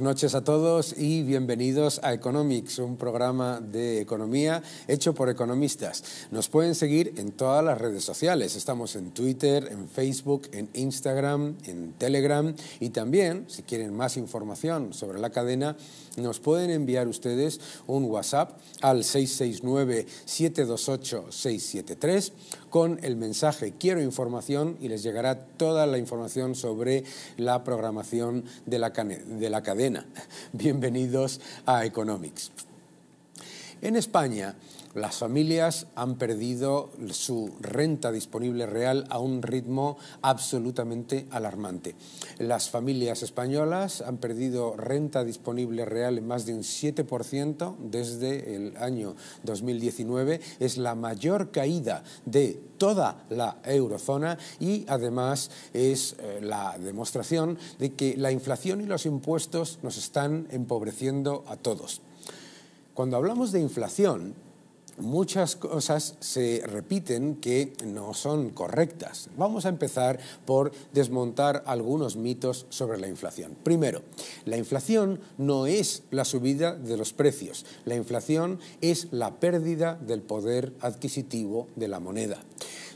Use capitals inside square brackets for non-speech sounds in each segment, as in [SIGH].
buenas noches a todos y bienvenidos a Economics, un programa de economía hecho por economistas. Nos pueden seguir en todas las redes sociales. Estamos en Twitter, en Facebook, en Instagram, en Telegram y también, si quieren más información sobre la cadena, nos pueden enviar ustedes un WhatsApp al 669 728 673 con el mensaje Quiero información y les llegará toda la información sobre la programación de la, cadena. [LAUGHS] Bienvenidos a Economics. En España, las familias han perdido su renta disponible real a un ritmo absolutamente alarmante. Las familias españolas han perdido renta disponible real en más de un 7% desde el año 2019. Es la mayor caída de toda la eurozona y además es eh, la demostración de que la inflación y los impuestos nos están empobreciendo a todos. Cuando hablamos de inflación, muchas cosas se repiten que no son correctas. Vamos a empezar por desmontar algunos mitos sobre la inflación. Primero, la inflación no es la subida de los precios. La inflación es la pérdida del poder adquisitivo de la moneda.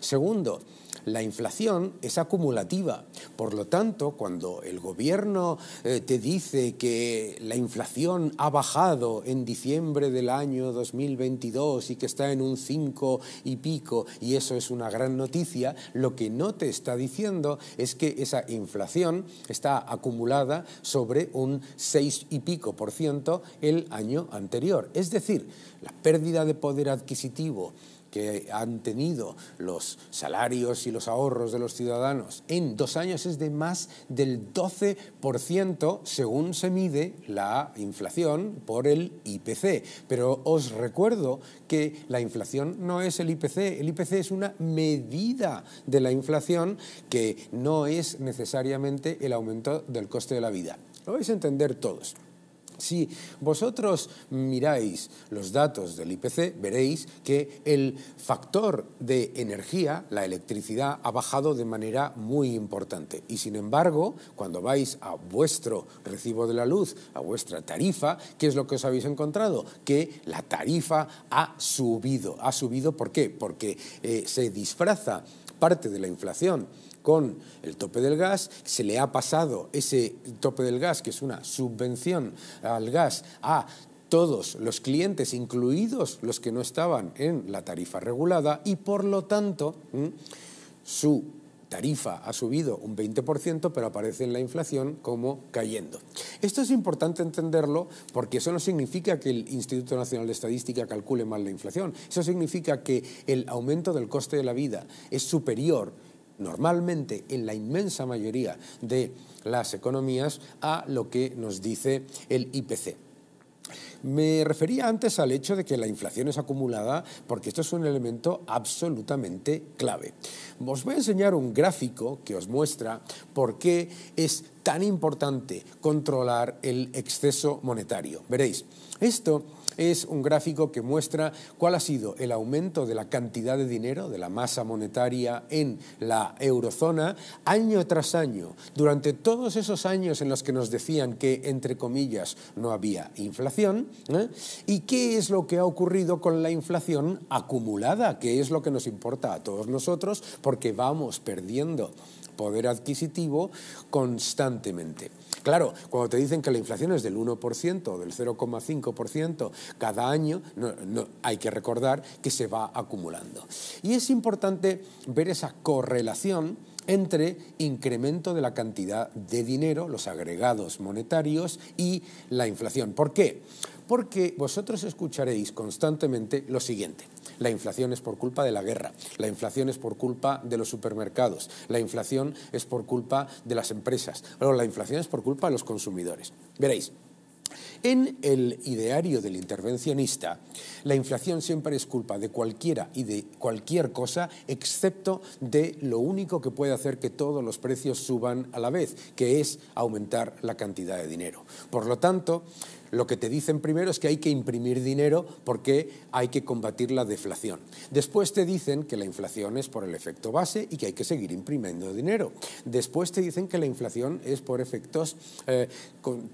Segundo, la inflación es acumulativa. Por lo tanto, cuando el gobierno eh, te dice que la inflación ha bajado en diciembre del año 2022 y que está en un 5 y pico, y eso es una gran noticia, lo que no te está diciendo es que esa inflación está acumulada sobre un 6 y pico por ciento el año anterior. Es decir, la pérdida de poder adquisitivo, que han tenido los salarios y los ahorros de los ciudadanos en dos años es de más del 12% según se mide la inflación por el IPC. Pero os recuerdo que la inflación no es el IPC, el IPC es una medida de la inflación que no es necesariamente el aumento del coste de la vida. Lo vais a entender todos. Si vosotros miráis los datos del IPC, veréis que el factor de energía, la electricidad, ha bajado de manera muy importante. Y sin embargo, cuando vais a vuestro recibo de la luz, a vuestra tarifa, ¿qué es lo que os habéis encontrado? Que la tarifa ha subido. ¿Ha subido por qué? Porque eh, se disfraza parte de la inflación con el tope del gas, se le ha pasado ese tope del gas, que es una subvención al gas, a todos los clientes, incluidos los que no estaban en la tarifa regulada, y por lo tanto su tarifa ha subido un 20%, pero aparece en la inflación como cayendo. Esto es importante entenderlo porque eso no significa que el Instituto Nacional de Estadística calcule mal la inflación, eso significa que el aumento del coste de la vida es superior normalmente en la inmensa mayoría de las economías a lo que nos dice el IPC. Me refería antes al hecho de que la inflación es acumulada porque esto es un elemento absolutamente clave. Os voy a enseñar un gráfico que os muestra por qué es tan importante controlar el exceso monetario. Veréis, esto es un gráfico que muestra cuál ha sido el aumento de la cantidad de dinero, de la masa monetaria en la eurozona, año tras año, durante todos esos años en los que nos decían que, entre comillas, no había inflación, ¿eh? y qué es lo que ha ocurrido con la inflación acumulada, que es lo que nos importa a todos nosotros, porque vamos perdiendo poder adquisitivo constantemente. Claro, cuando te dicen que la inflación es del 1% o del 0,5% cada año, hay que recordar que se va acumulando. Y es importante ver esa correlación entre incremento de la cantidad de dinero, los agregados monetarios y la inflación. ¿Por qué? porque vosotros escucharéis constantemente lo siguiente. La inflación es por culpa de la guerra, la inflación es por culpa de los supermercados, la inflación es por culpa de las empresas, la inflación es por culpa de los consumidores. Veréis, en el ideario del intervencionista, la inflación siempre es culpa de cualquiera y de cualquier cosa, excepto de lo único que puede hacer que todos los precios suban a la vez, que es aumentar la cantidad de dinero. Por lo tanto, lo que te dicen primero es que hay que imprimir dinero porque hay que combatir la deflación. Después te dicen que la inflación es por el efecto base y que hay que seguir imprimiendo dinero. Después te dicen que la inflación es por efectos eh,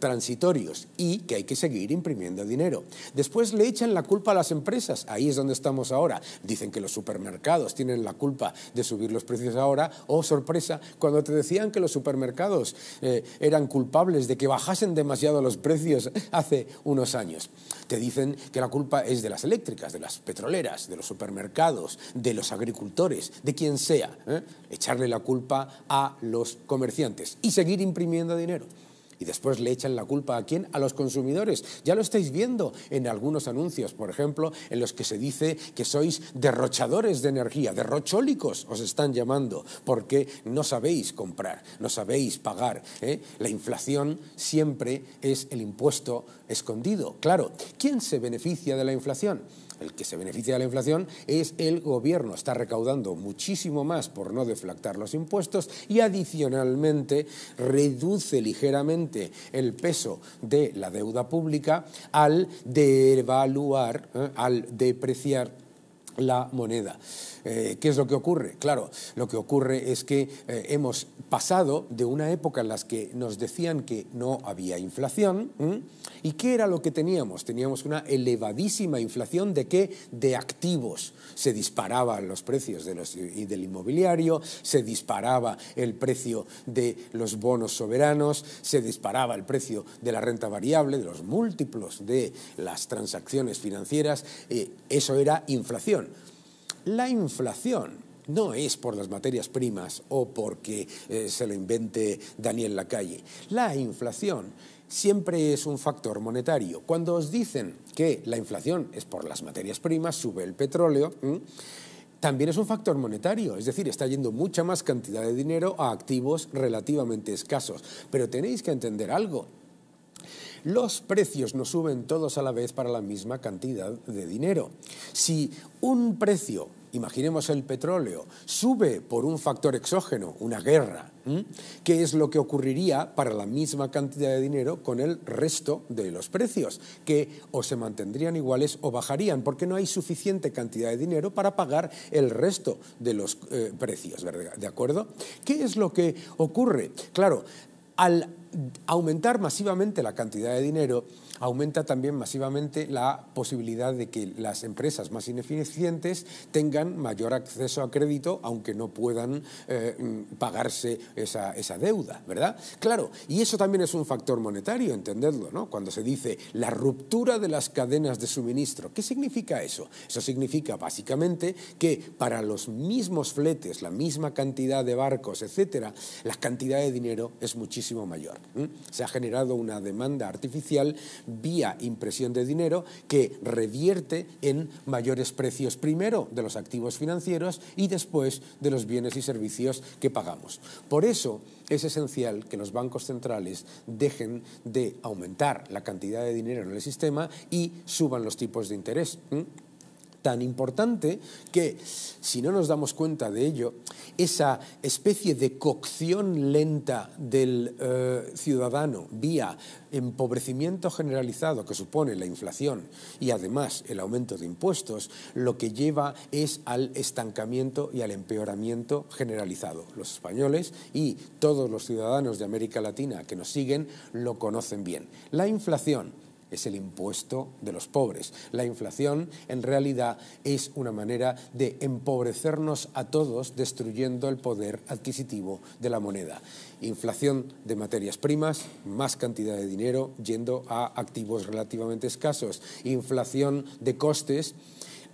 transitorios y que hay que seguir imprimiendo dinero. Después le echan la culpa a las empresas, ahí es donde estamos ahora. Dicen que los supermercados tienen la culpa de subir los precios ahora. Oh, sorpresa, cuando te decían que los supermercados eh, eran culpables de que bajasen demasiado los precios [LAUGHS] hace unos años. Te dicen que la culpa es de las eléctricas, de las petroleras, de los supermercados, de los agricultores, de quien sea. ¿eh? Echarle la culpa a los comerciantes y seguir imprimiendo dinero. Y después le echan la culpa a quién? A los consumidores. Ya lo estáis viendo en algunos anuncios, por ejemplo, en los que se dice que sois derrochadores de energía, derrochólicos os están llamando, porque no sabéis comprar, no sabéis pagar. ¿eh? La inflación siempre es el impuesto escondido. Claro, ¿quién se beneficia de la inflación? el que se beneficia de la inflación es el gobierno. Está recaudando muchísimo más por no deflactar los impuestos y adicionalmente reduce ligeramente el peso de la deuda pública al devaluar, ¿eh? al depreciar la moneda. Eh, ¿Qué es lo que ocurre? Claro, lo que ocurre es que eh, hemos pasado de una época en la que nos decían que no había inflación. ¿Y qué era lo que teníamos? Teníamos una elevadísima inflación de qué? De activos. Se disparaban los precios de los, y del inmobiliario, se disparaba el precio de los bonos soberanos, se disparaba el precio de la renta variable, de los múltiplos de las transacciones financieras. Eh, eso era inflación. La inflación no es por las materias primas o porque eh, se lo invente Daniel Lacalle. La inflación siempre es un factor monetario. Cuando os dicen que la inflación es por las materias primas, sube el petróleo, también es un factor monetario, es decir, está yendo mucha más cantidad de dinero a activos relativamente escasos. Pero tenéis que entender algo. Los precios no suben todos a la vez para la misma cantidad de dinero. Si un precio Imaginemos el petróleo. Sube por un factor exógeno, una guerra. ¿Qué es lo que ocurriría para la misma cantidad de dinero con el resto de los precios? Que o se mantendrían iguales o bajarían, porque no hay suficiente cantidad de dinero para pagar el resto de los eh, precios, ¿De acuerdo? ¿Qué es lo que ocurre? Claro, al aumentar masivamente la cantidad de dinero, aumenta también masivamente la posibilidad de que las empresas más ineficientes tengan mayor acceso a crédito, aunque no puedan eh, mm, pagarse esa, deuda, ¿verdad? Claro, y eso también es un factor monetario, entendedlo, ¿no? Cuando se dice la ruptura de las cadenas de suministro, ¿qué significa eso? Eso significa básicamente que para los mismos fletes, la misma cantidad de barcos, etcétera, la cantidad de dinero es muchísimo mayor. Se ha generado una demanda artificial vía impresión de dinero que revierte en mayores precios primero de los activos financieros y después de los bienes y servicios que pagamos. Por eso es esencial que los bancos centrales dejen de aumentar la cantidad de dinero en el sistema y suban los tipos de interés tan importante que, si no nos damos cuenta de ello, esa especie de cocción lenta del eh, ciudadano vía empobrecimiento generalizado que supone la inflación y además el aumento de impuestos, lo que lleva es al estancamiento y al empeoramiento generalizado. Los españoles y todos los ciudadanos de América Latina que nos siguen lo conocen bien. La inflación es el impuesto de los pobres. La inflación en realidad es una manera de empobrecernos a todos destruyendo el poder adquisitivo de la moneda. Inflación de materias primas, más cantidad de dinero yendo a activos relativamente escasos. Inflación de costes,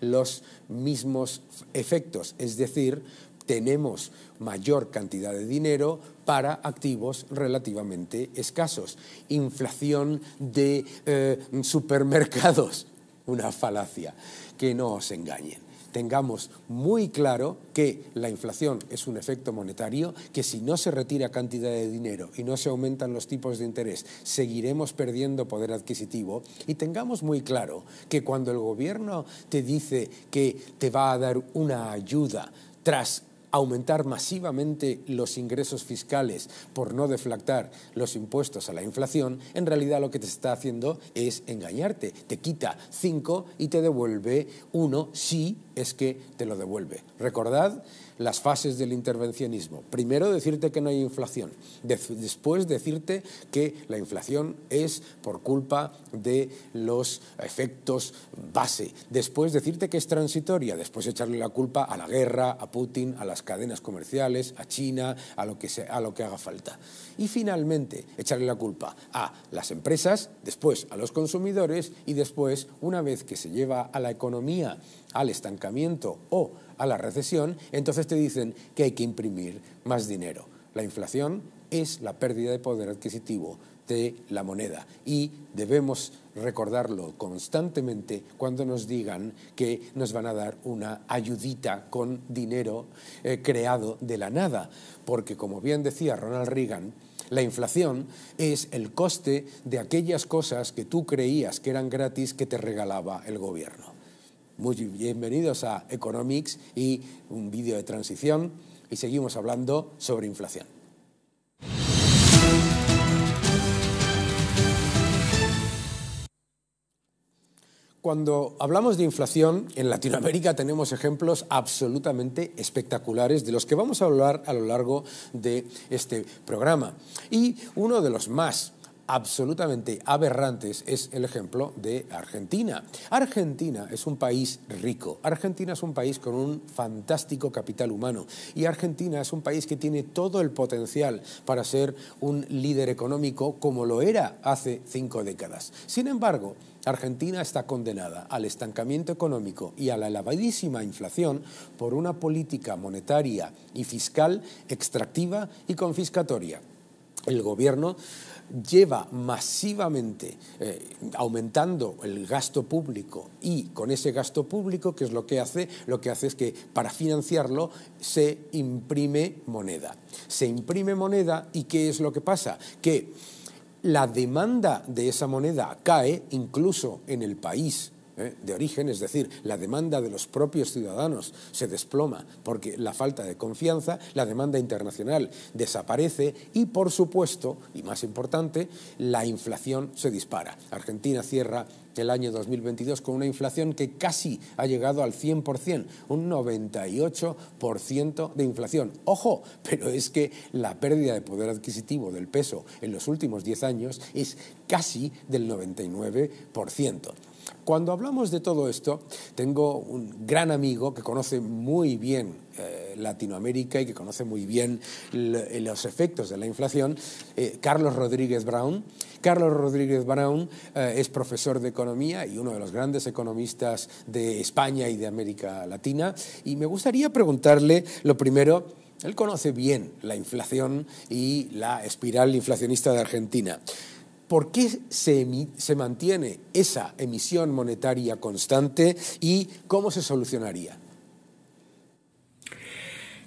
los mismos efectos, es decir, tenemos mayor cantidad de dinero para activos relativamente escasos. Inflación de eh, supermercados, [LAUGHS] una falacia, que no os engañen. Tengamos muy claro que la inflación es un efecto monetario, que si no se retira cantidad de dinero y no se aumentan los tipos de interés, seguiremos perdiendo poder adquisitivo. Y tengamos muy claro que cuando el gobierno te dice que te va a dar una ayuda tras aumentar masivamente los ingresos fiscales por no deflactar los impuestos a la inflación, en realidad lo que te está haciendo es engañarte. Te quita cinco y te devuelve uno si es que te lo devuelve. Recordad las fases del intervencionismo. Primero decirte que no hay inflación, después decirte que la inflación es por culpa de los efectos base, después decirte que es transitoria, después echarle la culpa a la guerra, a Putin, a las cadenas comerciales, a China, a lo que, a lo que haga falta. Y finalmente echarle la culpa a las empresas, después a los consumidores y después, una vez que se lleva a la economía al estancamiento o a la recesión, entonces te dicen que hay que imprimir más dinero. La inflación es la pérdida de poder adquisitivo de la moneda y debemos recordarlo constantemente cuando nos digan que nos van a dar una ayudita con dinero eh, creado de la nada, porque como bien decía Ronald Reagan, la inflación es el coste de aquellas cosas que tú creías que eran gratis que te regalaba el gobierno. Muy bienvenidos a Economics y un vídeo de transición y seguimos hablando sobre inflación. Cuando hablamos de inflación, en Latinoamérica tenemos ejemplos absolutamente espectaculares de los que vamos a hablar a lo largo de este programa. Y uno de los más absolutamente aberrantes es el ejemplo de Argentina. Argentina es un país rico, Argentina es un país con un fantástico capital humano y Argentina es un país que tiene todo el potencial para ser un líder económico como lo era hace cinco décadas. Sin embargo, Argentina está condenada al estancamiento económico y a la elevadísima inflación por una política monetaria y fiscal extractiva y confiscatoria. El gobierno lleva masivamente eh, aumentando el gasto público y con ese gasto público, ¿qué es lo que hace? Lo que hace es que para financiarlo se imprime moneda. Se imprime moneda y ¿qué es lo que pasa? Que la demanda de esa moneda cae incluso en el país ¿eh? de origen, es decir, la demanda de los propios ciudadanos se desploma porque la falta de confianza, la demanda internacional desaparece y, por supuesto, y más importante, la inflación se dispara. Argentina cierra el año 2022 con una inflación que casi ha llegado al 100%, un 98% de inflación. Ojo, pero es que la pérdida de poder adquisitivo del peso en los últimos 10 años es casi del 99%. Cuando hablamos de todo esto, tengo un gran amigo que conoce muy bien eh, Latinoamérica y que conoce muy bien eh, los efectos de la inflación, eh, Carlos Rodríguez Brown. Carlos Rodríguez Brown es profesor de economía y uno de los grandes economistas de España y de América Latina. Y me gustaría preguntarle lo primero, él conoce bien la inflación y la espiral inflacionista de Argentina. ¿Por qué se, mantiene esa emisión monetaria constante y cómo se solucionaría?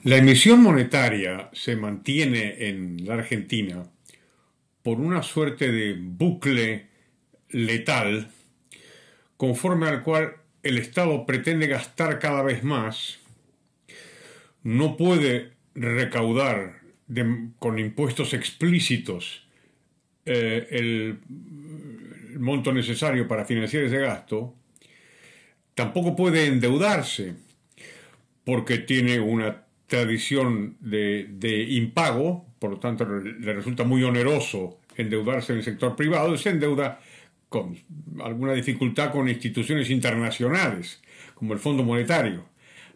La emisión monetaria se mantiene en la Argentina por una suerte de bucle letal conforme al cual el Estado pretende gastar cada vez más, no puede recaudar con impuestos explícitos eh, el, monto necesario para financiar ese gasto, tampoco puede endeudarse porque tiene una tradición de, de, impago, por lo tanto le resulta muy oneroso endeudarse en el sector privado, y se endeuda con alguna dificultad con instituciones internacionales, como el Fondo Monetario,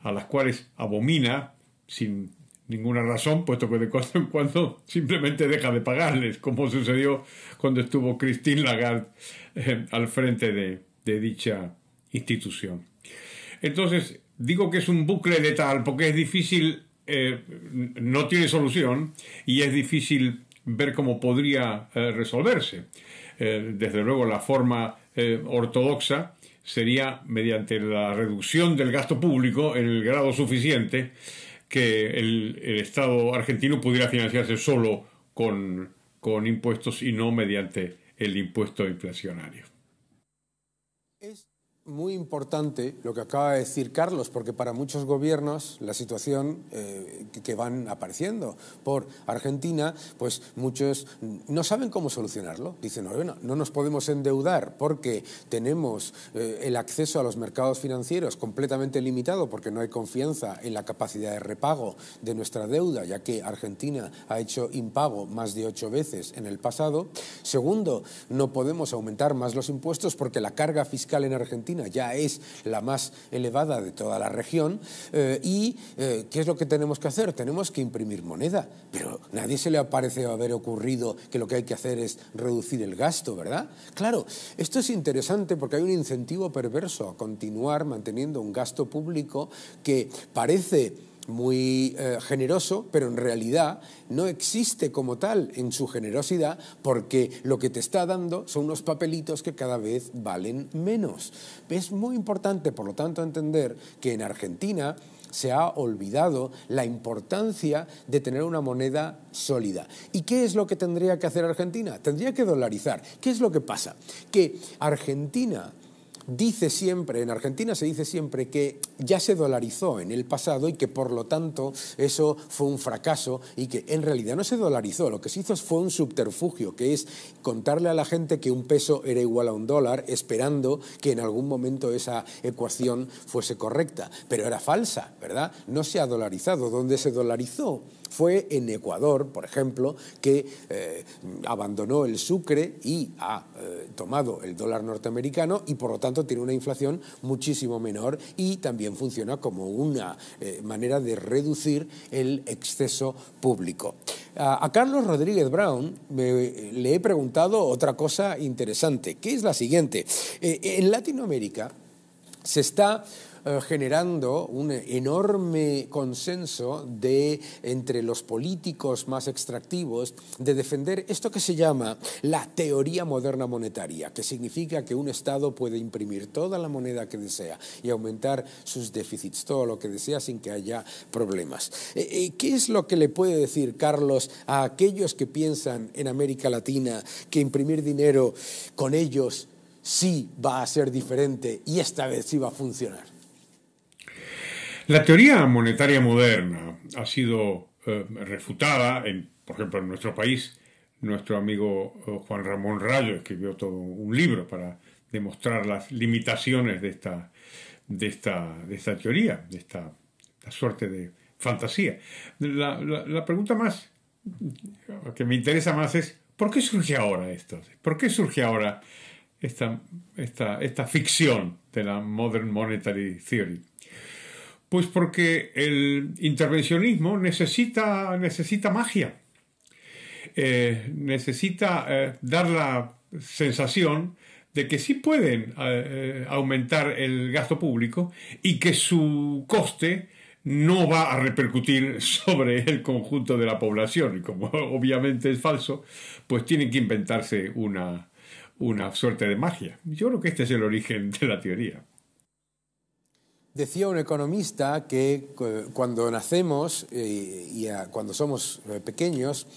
a las cuales abomina sin ninguna razón, puesto que de cuando en cuando [LAUGHS] simplemente deja de pagarles, como sucedió cuando estuvo Christine Lagarde eh, al frente de, dicha institución. Entonces, digo que es un bucle de tal, porque es difícil, eh, no tiene solución y es difícil ver cómo podría eh, resolverse. desde luego, la forma ortodoxa sería mediante la reducción del gasto público en el grado suficiente que el, el Estado argentino pudiera financiarse solo con, impuestos y no mediante el impuesto inflacionario muy importante lo que acaba de decir Carlos, porque para muchos gobiernos la situación eh, que van apareciendo por Argentina, pues muchos no saben cómo solucionarlo. Dicen, no, bueno, no nos podemos endeudar porque tenemos eh, el acceso a los mercados financieros completamente limitado porque no hay confianza en la capacidad de repago de nuestra deuda, ya que Argentina ha hecho impago más de ocho veces en el pasado. Segundo, no podemos aumentar más los impuestos porque la carga fiscal en Argentina ya es la más elevada de toda la región. Eh, ¿Y eh, qué es lo que tenemos que hacer? Tenemos que imprimir moneda, pero nadie se le parece haber ocurrido que lo que hay que hacer es reducir el gasto, ¿verdad? Claro, esto es interesante porque hay un incentivo perverso a continuar manteniendo un gasto público que parece muy eh, generoso, pero en realidad no existe como tal en su generosidad porque lo que te está dando son unos papelitos que cada vez valen menos. Es muy importante, por lo tanto, entender que en Argentina se ha olvidado la importancia de tener una moneda sólida. ¿Y qué es lo que tendría que hacer Argentina? Tendría que dolarizar. ¿Qué es lo que pasa? Que Argentina dice siempre, en Argentina se dice siempre que ya se dolarizó en el pasado y que por lo tanto eso fue un fracaso y que en realidad no se dolarizó, lo que se hizo fue un subterfugio, que es contarle a la gente que un peso era igual a un dólar esperando que en algún momento esa ecuación fuese correcta, pero era falsa, ¿verdad? No se ha dolarizado, ¿dónde se dolarizó? Fue en Ecuador, por ejemplo, que eh, abandonó el sucre y ha eh, tomado el dólar norteamericano y por lo tanto tiene una inflación muchísimo menor y también funciona como una eh, manera de reducir el exceso público. A, Carlos Rodríguez Brown le he preguntado otra cosa interesante, que es la siguiente. en Latinoamérica se está eh, generando un enorme consenso de, entre los políticos más extractivos de defender esto que se llama la teoría moderna monetaria, que significa que un Estado puede imprimir toda la moneda que desea y aumentar sus déficits, todo lo que desea sin que haya problemas. Eh, eh, ¿Qué es lo que le puede decir Carlos a aquellos que piensan en América Latina que imprimir dinero con ellos sí va a ser diferente y esta vez sí va a funcionar? La teoría monetaria moderna ha sido eh, refutada, por ejemplo, en nuestro país. Nuestro amigo eh, Juan Ramón Rayo escribió todo un libro para demostrar las limitaciones de esta, de esta, esta teoría, de esta, suerte de fantasía. La, pregunta más eh, que me interesa más es, ¿por qué surge ahora esto? ¿Por qué surge ahora esta, esta, esta ficción de la Modern Monetary Theory? Pues porque el intervencionismo necesita, magia, eh, necesita eh, dar la sensación de que sí pueden eh, aumentar el gasto público y que su coste no va a repercutir [LAUGHS] sobre el conjunto de la población. Y como [LAUGHS] obviamente es falso, pues tienen que inventarse una, una suerte de magia. Yo creo que este es el origen de la teoría. Decía un economista que eh, cuando nacemos eh, y cuando somos eh, pequeños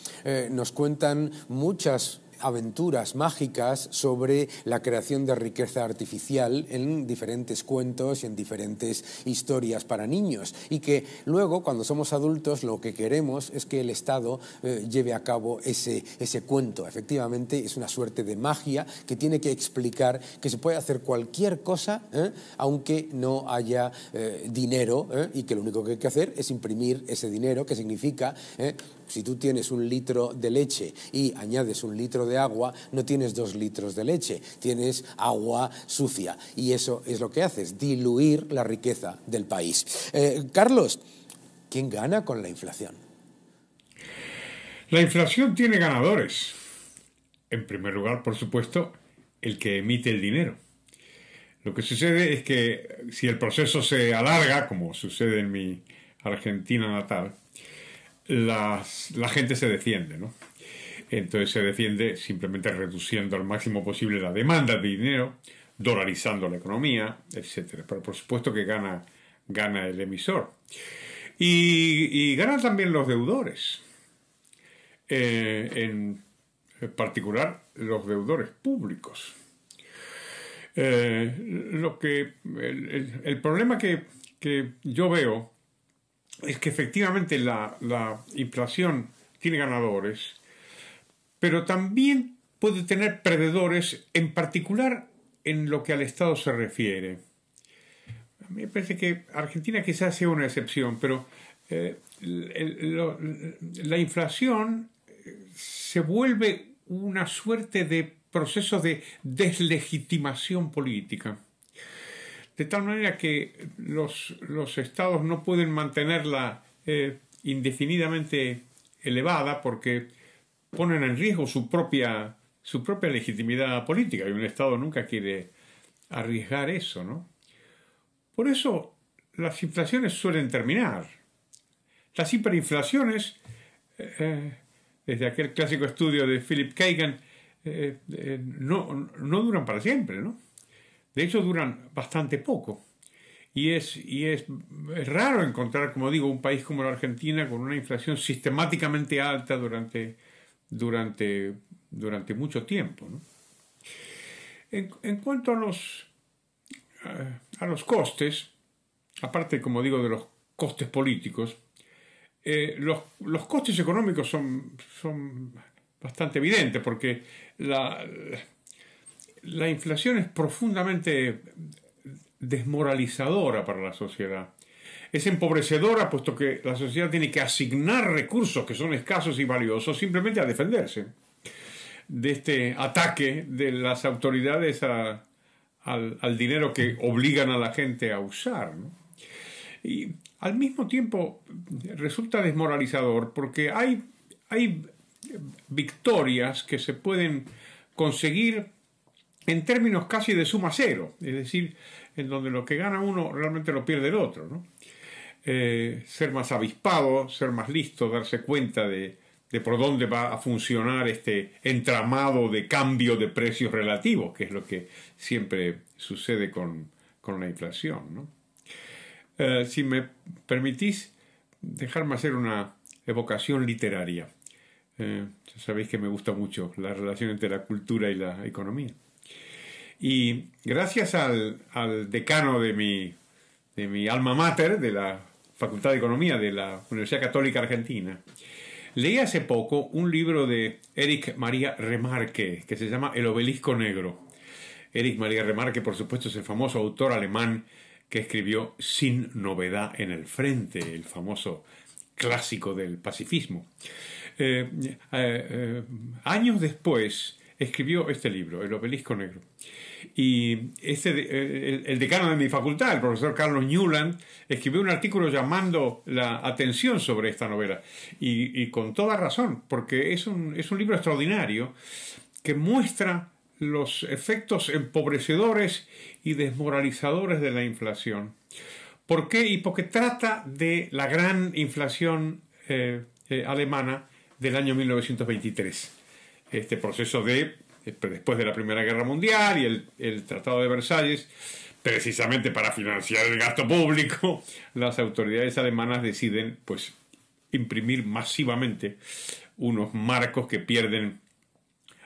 nos cuentan muchas aventuras mágicas sobre la creación de riqueza artificial en diferentes cuentos y en diferentes historias para niños. Y que luego, cuando somos adultos, lo que queremos es que el Estado eh, lleve a cabo ese, ese cuento. Efectivamente, es una suerte de magia que tiene que explicar que se puede hacer cualquier cosa, ¿eh? aunque no haya eh, dinero, y que lo único que hay que hacer es imprimir ese dinero, que significa si tú tienes un litro de leche y añades un litro de agua, no tienes dos litros de leche, tienes agua sucia. Y eso es lo que haces, diluir la riqueza del país. Eh, Carlos, ¿quién gana con la inflación? La inflación tiene ganadores. En primer lugar, por supuesto, el que emite el dinero. Lo que sucede es que si el proceso se alarga, como sucede en mi Argentina natal, la, la gente se defiende, ¿no? Entonces se defiende simplemente reduciendo al máximo posible la demanda de dinero, dolarizando la economía, etc. Pero por supuesto que gana, gana el emisor. Y, y ganan también los deudores. Eh, en particular, los deudores públicos. Eh, lo que, el, problema que yo veo es que efectivamente la, inflación tiene ganadores, pero también puede tener perdedores, en particular en lo que al Estado se refiere. A mí me parece que Argentina quizás sea una excepción, pero eh, la inflación eh, se vuelve una suerte de proceso de deslegitimación política de tal manera que los, los estados no pueden mantenerla eh, indefinidamente elevada porque ponen en riesgo su propia, su propia legitimidad política y un estado nunca quiere arriesgar eso, ¿no? Por eso las inflaciones suelen terminar. Las hiperinflaciones, eh, eh, desde aquel clásico estudio de Philip Kagan, no, no duran para siempre, ¿no? De hecho, duran bastante poco. Y es, y es, raro encontrar, como digo, un país como la Argentina con una inflación sistemáticamente alta durante, durante, durante mucho tiempo. En, cuanto a los, eh, a los costes, aparte, como digo, de los costes políticos, eh, los, los, costes económicos son, son bastante evidentes porque la, la inflación es profundamente desmoralizadora para la sociedad. Es empobrecedora puesto que la sociedad tiene que asignar recursos que son escasos y valiosos simplemente a defenderse de este ataque de las autoridades al, dinero que obligan a la gente a usar. Y al mismo tiempo resulta desmoralizador porque hay, hay victorias que se pueden conseguir en términos casi de suma cero, es decir, en donde lo que gana uno realmente lo pierde el otro. Eh, ser más avispado, ser más listo, darse cuenta de, por dónde va a funcionar este entramado de cambio de precios relativos, que es lo que siempre sucede con, con la inflación. Eh, si me permitís dejarme hacer una evocación literaria. Eh, sabéis que me gusta mucho la relación entre la cultura y la economía. Y gracias al, decano de mi, alma mater, de la Facultad de Economía de la Universidad Católica Argentina, leí hace poco un libro de Eric María Remarque, que se llama El obelisco negro. Eric María Remarque, por supuesto, es el famoso autor alemán que escribió Sin novedad en el frente, el famoso clásico del pacifismo. Eh, eh, eh, años después, escribió este libro, El obelisco negro. Y eh, el, decano de mi facultad, el profesor Carlos Newland, escribió un artículo llamando la atención sobre esta novela. Y, con toda razón, porque es un, libro extraordinario que muestra los efectos empobrecedores y desmoralizadores de la inflación. ¿Por qué? Y porque trata de la gran inflación eh, eh, alemana del año 1923 este proceso de eh, después de la Primera Guerra Mundial y el, Tratado de Versalles, precisamente para financiar el gasto público, [LAUGHS] las autoridades alemanas deciden pues imprimir masivamente unos marcos que pierden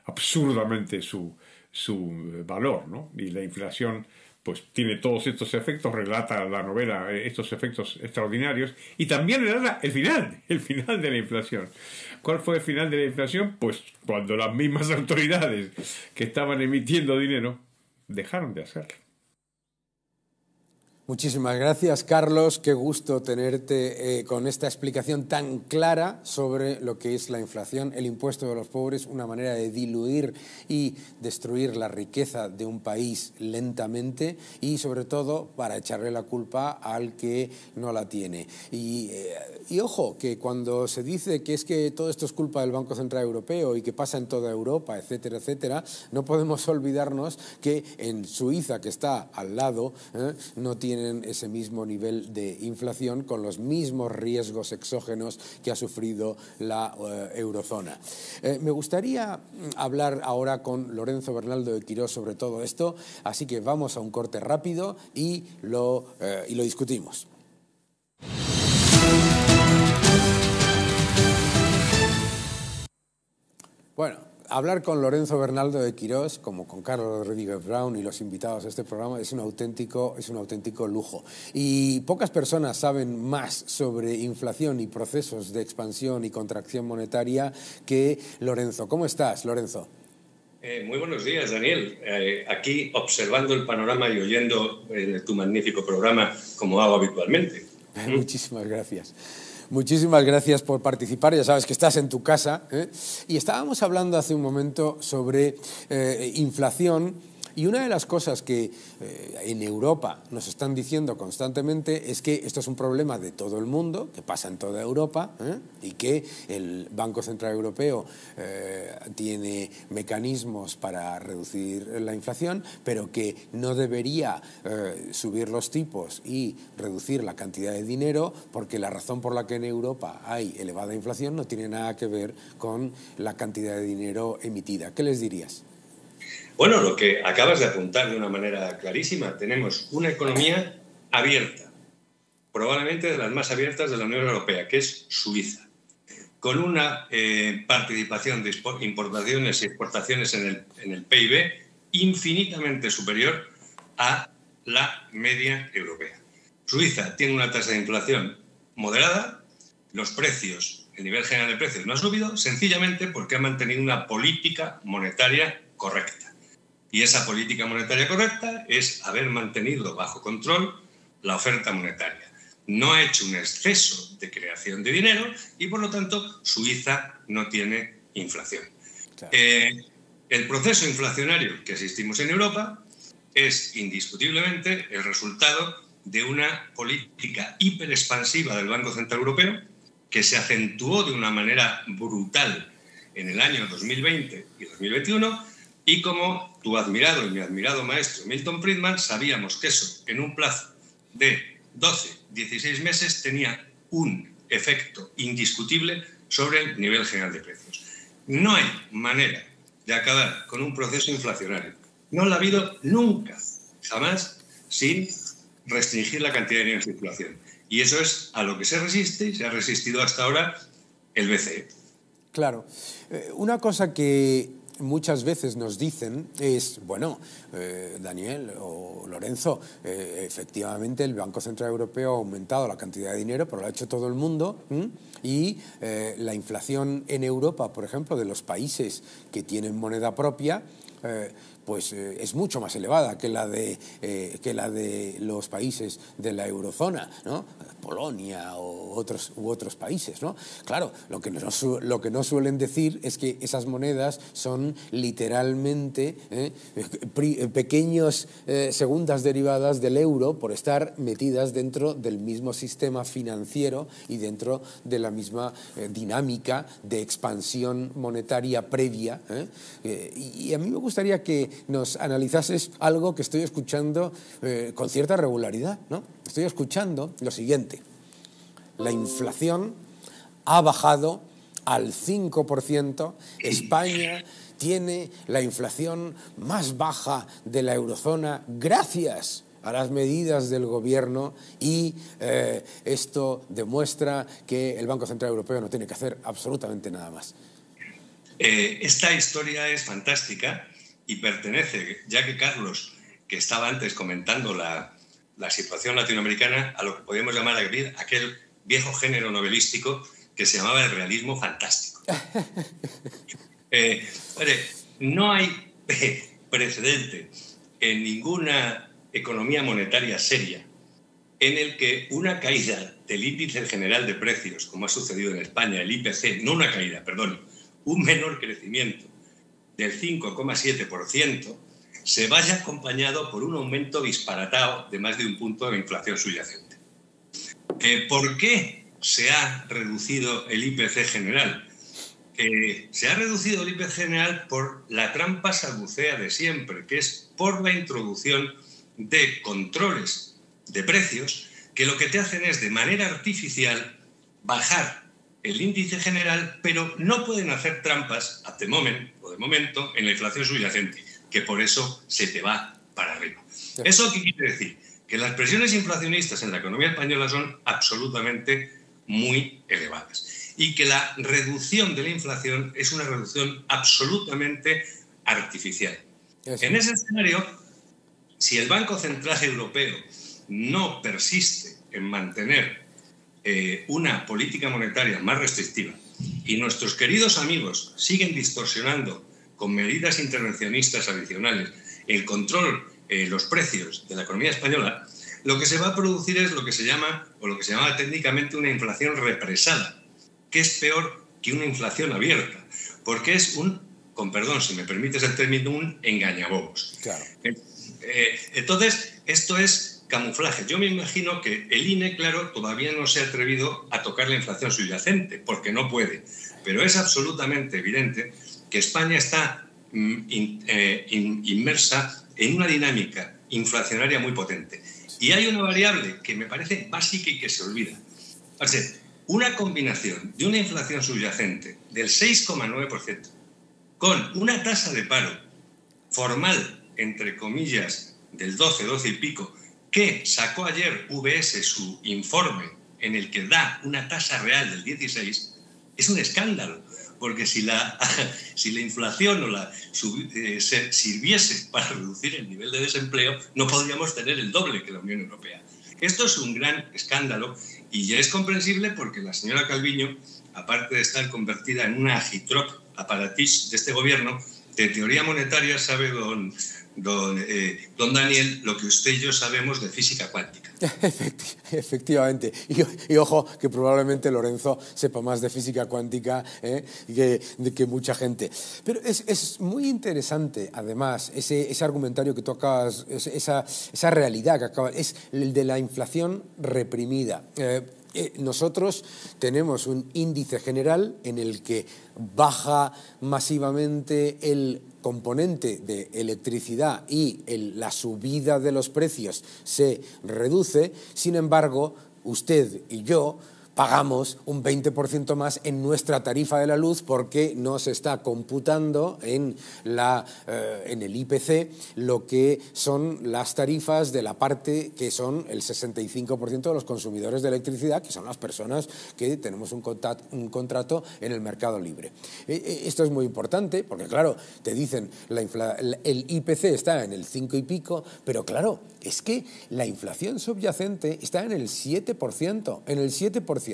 absurdamente su, su eh, valor, ¿no? Y la inflación pues tiene todos estos efectos, relata la novela eh, estos efectos extraordinarios y también relata el final, el final de la inflación. ¿Cuál fue el final de la inflación? Pues cuando las mismas [LAUGHS] autoridades que estaban emitiendo dinero dejaron de hacerlo. Muchísimas gracias, Carlos. Qué gusto tenerte eh, con esta explicación tan clara sobre lo que es la inflación, el impuesto de los pobres, una manera de diluir y destruir la riqueza de un país lentamente y, sobre todo, para echarle la culpa al que no la tiene. Y, eh, ojo, que cuando se dice que es que todo esto es culpa del Banco Central Europeo y que pasa en toda Europa, etcétera, etcétera, no podemos olvidarnos que en Suiza, que está al lado, ¿eh? no tiene tienen ese mismo nivel de inflación con los mismos riesgos exógenos que ha sufrido la eh, eurozona. Eh, me gustaría mm, hablar ahora con Lorenzo Bernaldo de Quirós sobre todo esto, así que vamos a un corte rápido y lo, eh, y lo discutimos. Bueno, hablar con Lorenzo Bernaldo de Quirós, como con Carlos Rodríguez Brown y los invitados a este programa, es un auténtico, es un auténtico lujo. Y pocas personas saben más sobre inflación y procesos de expansión y contracción monetaria que Lorenzo. ¿Cómo estás, Lorenzo? Eh, muy buenos días, Daniel. Eh, aquí observando el panorama y oyendo eh, tu magnífico programa como hago habitualmente. [LAUGHS] Muchísimas gracias. Muchísimas gracias por participar, ya sabes que estás en tu casa. ¿eh? Y estábamos hablando hace un momento sobre eh, inflación y una de las cosas que eh, en Europa nos están diciendo constantemente es que esto es un problema de todo el mundo, que pasa en toda Europa, ¿eh? y que el Banco Central Europeo eh, tiene mecanismos para reducir la inflación, pero que no debería subir los tipos y reducir la cantidad de dinero, porque la razón por la que en Europa hay elevada inflación no tiene nada que ver con la cantidad de dinero emitida. ¿Qué les dirías? Bueno, lo que acabas de apuntar de una manera clarísima, tenemos una economía abierta, probablemente de las más abiertas de la Unión Europea, que es Suiza, con una eh, participación de importaciones y exportaciones en el, en el PIB infinitamente superior a la media europea. Suiza tiene una tasa de inflación moderada, los precios, el nivel general de precios no ha subido, sencillamente porque ha mantenido una política monetaria correcta. Y esa política monetaria correcta es haber mantenido bajo control la oferta monetaria. No ha hecho un exceso de creación de dinero y por lo tanto Suiza no tiene inflación. Eh, el proceso inflacionario que asistimos en Europa es indiscutiblemente el resultado de una política hiperexpansiva del Banco Central Europeo que se acentuó de una manera brutal en el año 2020 y 2021 y como tu admirado y mi admirado maestro Milton Friedman, sabíamos que eso en un plazo de 12, 16 meses tenía un efecto indiscutible sobre el nivel general de precios. No hay manera de acabar con un proceso inflacionario. No lo ha habido nunca, jamás, sin restringir la cantidad de dinero en circulación. Y eso es a lo que se resiste y se ha resistido hasta ahora el BCE. Claro. Eh, una cosa que muchas veces nos dicen es, bueno, eh, Daniel o Lorenzo, eh, efectivamente el Banco Central Europeo ha aumentado la cantidad de dinero, pero lo ha hecho todo el mundo, y eh, la inflación en Europa, por ejemplo, de los países que tienen moneda propia, pues eh, es mucho más elevada que la de, eh, que la de los países de la eurozona, ¿no? Polonia otros, u otros países. ¿no? Claro, lo que no, lo que suelen decir es que esas monedas son literalmente ¿eh? pequeñas pequeños segundas derivadas del euro por estar metidas dentro del mismo sistema financiero y dentro de la misma dinámica de expansión monetaria previa. y a mí me gustaría que nos analizases algo que estoy escuchando eh, con cierta regularidad. ¿no? Estoy escuchando lo siguiente. La inflación ha bajado al 5%. España tiene la inflación más baja de la eurozona gracias a las medidas del gobierno y eh, esto demuestra que el Banco Central Europeo no tiene que hacer absolutamente nada más. Eh, esta historia es fantástica y pertenece, ya que Carlos, que estaba antes comentando la, situación latinoamericana, a lo que podríamos llamar aquel viejo género novelístico que se llamaba el realismo fantástico. [LAUGHS] Eh, no hay [LAUGHS] precedente en ninguna economía monetaria seria en el que una caída del índice general de precios, como ha sucedido en España, el IPC, no una caída, perdón, un menor crecimiento del 5,7% se vaya acompañado por un aumento disparatado de más de un punto de inflación subyacente. Eh, ¿Por qué se ha reducido el IPC general? Eh, se ha reducido el IPC general por la trampa salucea de siempre, que es por la introducción de controles de precios que lo que te hacen es de manera artificial bajar el índice general, pero no pueden hacer trampas, a the moment, momento en la inflación subyacente, que por eso se te va para arriba. ¿Eso quiere decir? Que las presiones inflacionistas en la economía española son absolutamente muy elevadas y que la reducción de la inflación es una reducción absolutamente artificial. En ese escenario, si el Banco Central Europeo no persiste en mantener eh, una política monetaria más restrictiva y nuestros queridos amigos siguen distorsionando con medidas intervencionistas adicionales, el control, eh, los precios de la economía española, lo que se va a producir es lo que se llama, o lo que se llama técnicamente una inflación represada, que es peor que una inflación abierta, porque es un, con perdón, si me permites el término, un engañabobos. Claro. Eh, eh, entonces, esto es camuflaje. Yo me imagino que el INE, claro, todavía no se ha atrevido a tocar la inflación subyacente, porque no puede, pero es absolutamente evidente que España está mm, eh, inmersa en una dinámica inflacionaria muy potente. Y hay una variable que me parece básica y que se olvida. una combinación de una inflación subyacente del 6,9% con una tasa de paro formal, entre comillas, del 12, 12 y pico, que sacó ayer VS su informe en el que da una tasa real del 16, es un escándalo porque si la, [LAUGHS] si la inflación o la, eh, sirviese para reducir el nivel de desempleo, no podríamos tener el doble que la Unión Europea. Esto es un gran escándalo y ya es comprensible porque la señora Calviño, aparte de estar convertida en una agitrop aparatich de este gobierno, de teoría monetaria sabe don Don, eh, don, Daniel, lo que usted y yo sabemos de física cuántica. [LAUGHS] Efectivamente. Y, ojo, que probablemente Lorenzo sepa más de física cuántica eh, que, mucha gente. Pero es, muy interesante, además, ese, argumentario que tocas, esa, esa realidad que acabas, es el de la inflación reprimida. Eh, eh, nosotros tenemos un índice general en el que baja masivamente el componente de electricidad y la subida de los precios se reduce, sin embargo, usted y yo pagamos un 20% más en nuestra tarifa de la luz porque no se está computando en, la, eh, en el IPC lo que son las tarifas de la parte que son el 65% de los consumidores de electricidad, que son las personas que tenemos un, contrato en el mercado libre. E, e, esto es muy importante porque, claro, te dicen la el IPC está en el 5 y pico, pero claro, es que la inflación subyacente está en el 7%, en el 7%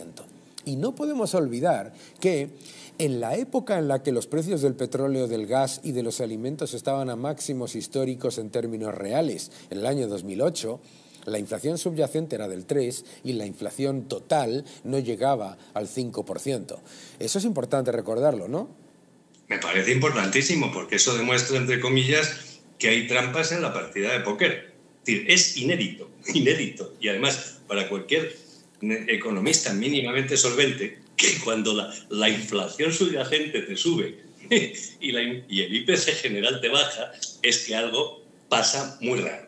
y no podemos olvidar que en la época en la que los precios del petróleo, del gas y de los alimentos estaban a máximos históricos en términos reales, en el año 2008, la inflación subyacente era del 3 y la inflación total no llegaba al 5%. Eso es importante recordarlo, ¿no? Me parece importantísimo porque eso demuestra, entre comillas, que hay trampas en la partida de póker. Es, es inédito, [LAUGHS] inédito. Y además, para cualquier economista mínimamente solvente que cuando la, inflación subyacente te sube [LAUGHS] y, la, y, el IPC general te baja, es que algo pasa muy raro.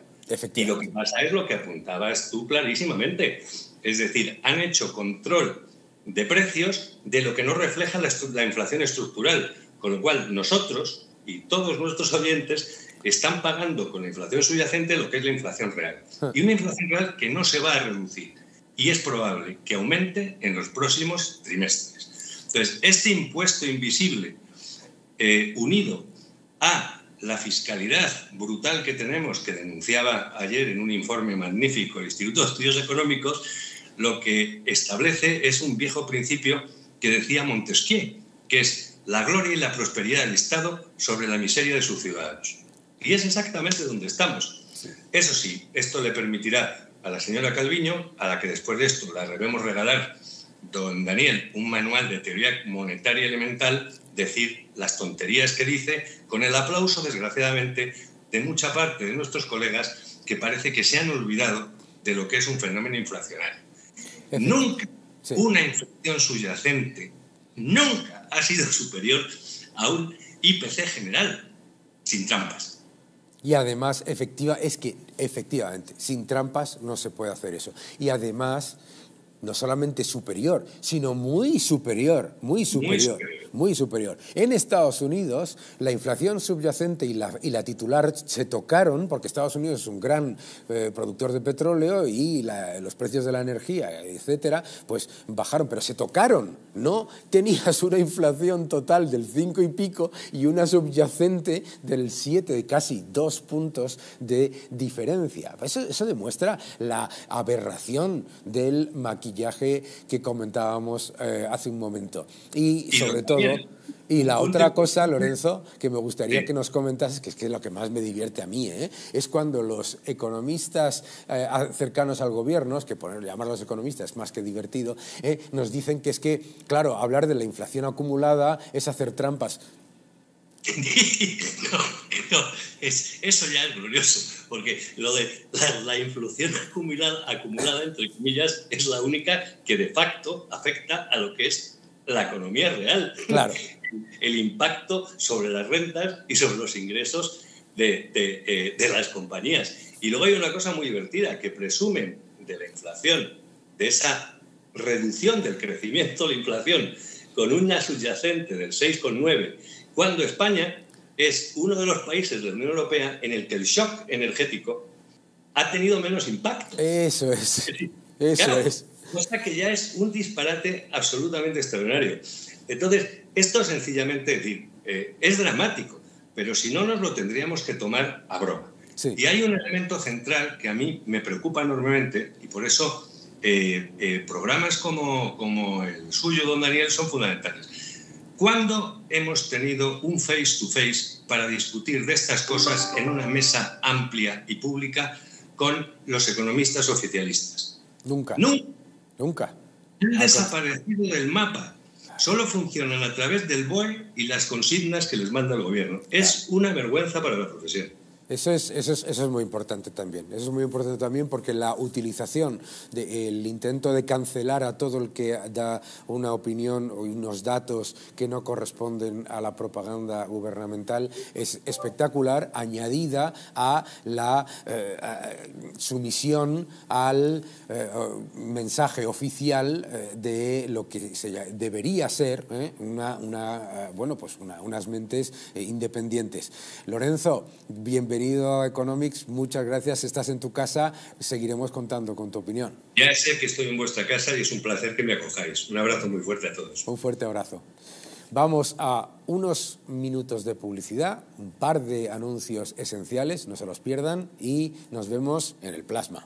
Y lo que pasa es lo que apuntabas tú clarísimamente. Es decir, han hecho control de precios de lo que no refleja la, la inflación estructural. Con lo cual, nosotros y todos nuestros oyentes están pagando con la inflación subyacente lo que es la inflación real. Ah. Y una inflación real que no se va a reducir y es probable que aumente en los próximos trimestres. Entonces, este impuesto invisible eh, unido a la fiscalidad brutal que tenemos, que denunciaba ayer en un informe magnífico el Instituto de Estudios Económicos, lo que establece es un viejo principio que decía Montesquieu, que es la gloria y la prosperidad del Estado sobre la miseria de sus ciudadanos. Y es exactamente donde estamos. Eso sí, esto le permitirá a la señora Calviño, a la que después de esto la debemos regalar, don Daniel, un manual de teoría monetaria elemental, decir las tonterías que dice, con el aplauso, desgraciadamente, de mucha parte de nuestros colegas que parece que se han olvidado de lo que es un fenómeno inflacionario. Nunca una inflación subyacente, nunca ha sido superior a un IPC general, sin trampas y además efectiva, es que efectivamente, sin trampas no se puede hacer eso. Y además no solamente superior, sino muy superior, muy superior, muy superior. En Estados Unidos, la inflación subyacente y la, y la titular se tocaron, porque Estados Unidos es un gran eh, productor de petróleo y los precios de la energía, etcétera, pues bajaron, pero se tocaron, ¿no? Tenías una inflación total del 5 y pico y una subyacente del 7, casi dos puntos de diferencia. Eso, eso demuestra la aberración del maquillaje viaje que comentábamos eh, hace un momento. Y sobre todo... Y la otra cosa, Lorenzo, que me gustaría que nos comentases, que es que es lo que más me divierte a mí, ¿eh? es cuando los economistas eh, cercanos al gobierno, es que poner, los economistas es más que divertido, nos dicen que es que, claro, hablar de la inflación acumulada es hacer trampas. [LAUGHS] no, eso ya es glorioso, porque lo de la, inflación acumulada, entre comillas, es la única que de facto afecta a lo que es la economía real. Claro. El impacto sobre las rentas y sobre los ingresos de, de eh, las compañías. Y luego hay una cosa muy divertida, que presumen de la inflación, de esa reducción del crecimiento la inflación, con una subyacente del 6,9, cuando España es uno de los países de la Unión Europea en el que el shock energético ha tenido menos impacto. Eso es. Eso es. Cosa que ya es un disparate absolutamente extraordinario. Entonces, esto sencillamente es, eh, dramático, pero si no nos lo tendríamos que tomar a broma. Y hay un elemento central que a mí me preocupa enormemente y por eso eh, eh, programas como el suyo, don Daniel, son fundamentales. ¿Cuándo hemos tenido un face-to-face para discutir de estas cosas en una mesa amplia y pública con los economistas oficialistas? Nunca. Nunca. Nunca. Han desaparecido del mapa. Solo funcionan a través del BOE y las consignas que les manda el gobierno. Es una vergüenza para la profesión. Eso es, eso, es, muy importante también. Eso es muy importante también porque la utilización, de, el intento de cancelar a todo el que da una opinión o unos datos que no corresponden a la propaganda gubernamental es espectacular, añadida a la eh, sumisión al eh, mensaje oficial eh, de lo que se debería ser una, una bueno, pues una, unas mentes independientes. Lorenzo, bienvenido bienvenido Economics, muchas gracias, estás en tu casa, seguiremos contando con tu opinión. Ya sé que estoy en vuestra casa y es un placer que me acojáis. Un abrazo muy fuerte a todos. Un fuerte abrazo. Vamos a unos minutos de publicidad, un par de anuncios esenciales, no se los pierdan y nos vemos en el plasma.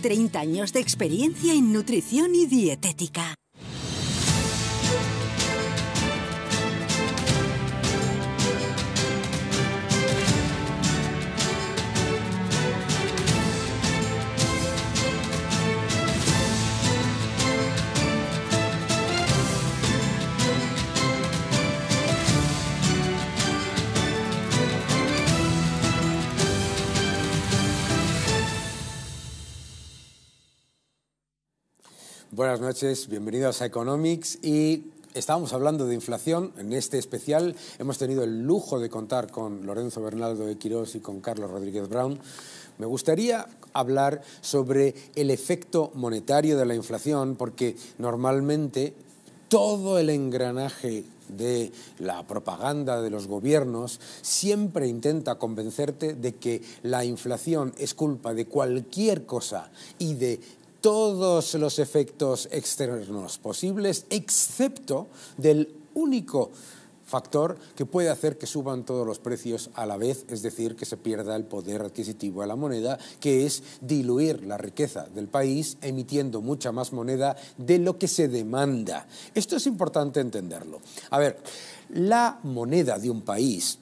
30 años de experiencia en nutrición y dietética. Buenas noches, bienvenidos a Economics y estábamos hablando de inflación. En este especial hemos tenido el lujo de contar con Lorenzo Bernaldo de Quirós y con Carlos Rodríguez Brown. Me gustaría hablar sobre el efecto monetario de la inflación porque normalmente todo el engranaje de la propaganda de los gobiernos siempre intenta convencerte de que la inflación es culpa de cualquier cosa y de todos los efectos externos posibles, excepto del único factor que puede hacer que suban todos los precios a la vez, es decir, que se pierda el poder adquisitivo de la moneda, que es diluir la riqueza del país emitiendo mucha más moneda de lo que se demanda. Esto es importante entenderlo. A ver, la moneda de un país